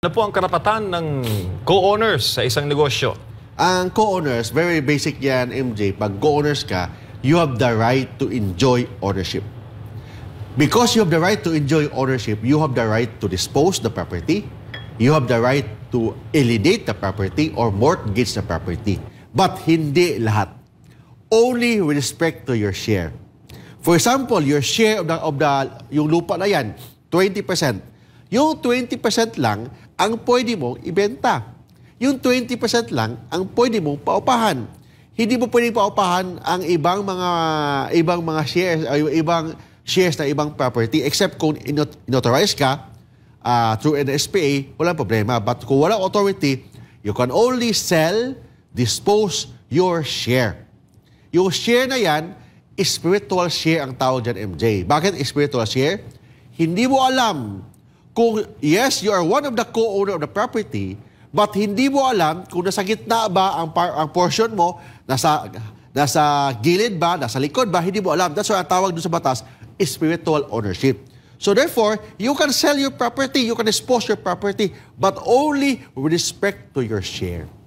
Ano po ang karapatan ng co-owners sa isang negosyo? Ang co-owners, very basic yan, MJ. Pag co-owners ka, you have the right to enjoy ownership. Because you have the right to enjoy ownership, you have the right to dispose the property, you have the right to alienate the property or mortgage the property. But hindi lahat. Only with respect to your share. For example, your share of the, of the yung lupa na yan, 20%. Yung 20% lang ang pwede mong ibenta. Yung 20% lang ang pwede mong paupahan. Hindi mo pwedeng paupahan ang ibang mga ibang mga shares ay ibang shares na ibang property except kung inauthorize ka uh, through an SPA, walang problema. But kung wala authority, you can only sell, dispose your share. Yung share na yan, spiritual share ang tawag dyan, MJ. Bakit spiritual share? Hindi mo alam kung yes, you are one of the co-owner of the property, but hindi mo alam kung nasa gitna ba ang, par- ang portion mo, nasa, nasa gilid ba, nasa likod ba, hindi mo alam. That's why ang tawag doon sa batas, spiritual ownership. So therefore, you can sell your property, you can expose your property, but only with respect to your share.